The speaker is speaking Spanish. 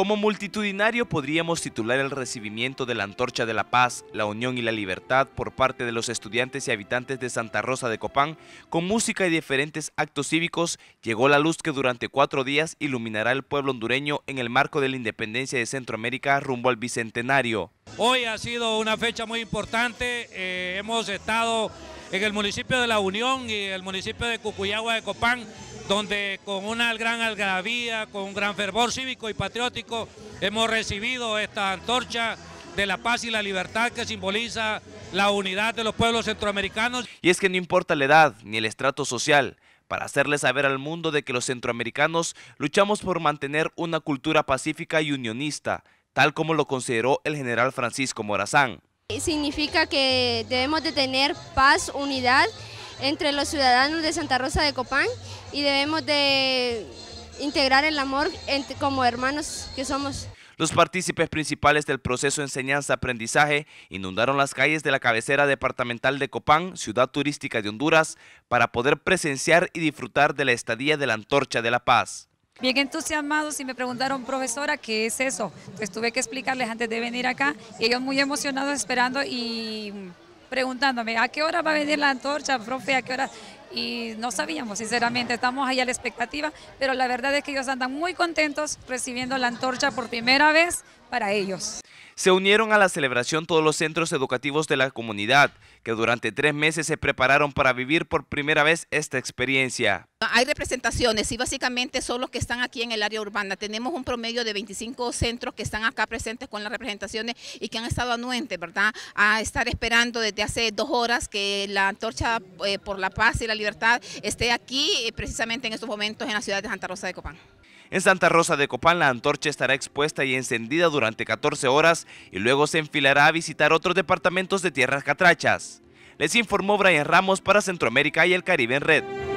Como multitudinario podríamos titular el recibimiento de la antorcha de la paz, la unión y la libertad por parte de los estudiantes y habitantes de Santa Rosa de Copán, con música y diferentes actos cívicos, llegó la luz que durante cuatro días iluminará el pueblo hondureño en el marco de la independencia de Centroamérica rumbo al Bicentenario. Hoy ha sido una fecha muy importante, eh, hemos estado en el municipio de La Unión y el municipio de Cucuyagua de Copán, donde con una gran algarabía, con un gran fervor cívico y patriótico, hemos recibido esta antorcha de la paz y la libertad que simboliza la unidad de los pueblos centroamericanos. Y es que no importa la edad ni el estrato social, para hacerle saber al mundo de que los centroamericanos luchamos por mantener una cultura pacífica y unionista, tal como lo consideró el general Francisco Morazán. Significa que debemos de tener paz, unidad entre los ciudadanos de Santa Rosa de Copán y debemos de integrar el amor como hermanos que somos. Los partícipes principales del proceso enseñanza-aprendizaje inundaron las calles de la cabecera departamental de Copán, ciudad turística de Honduras, para poder presenciar y disfrutar de la estadía de la Antorcha de la Paz bien entusiasmados y me preguntaron, profesora, ¿qué es eso? Pues tuve que explicarles antes de venir acá y ellos muy emocionados esperando y preguntándome, ¿a qué hora va a venir la antorcha, profe? ¿A qué hora? Y no sabíamos, sinceramente, estamos ahí a la expectativa, pero la verdad es que ellos andan muy contentos recibiendo la antorcha por primera vez, para ellos. Se unieron a la celebración todos los centros educativos de la comunidad, que durante tres meses se prepararon para vivir por primera vez esta experiencia. Hay representaciones y básicamente son los que están aquí en el área urbana. Tenemos un promedio de 25 centros que están acá presentes con las representaciones y que han estado anuentes, ¿verdad? A estar esperando desde hace dos horas que la antorcha eh, por la paz y la libertad esté aquí eh, precisamente en estos momentos en la ciudad de Santa Rosa de Copán. En Santa Rosa de Copán la antorcha estará expuesta y encendida durante 14 horas y luego se enfilará a visitar otros departamentos de tierras catrachas. Les informó Brian Ramos para Centroamérica y el Caribe en Red.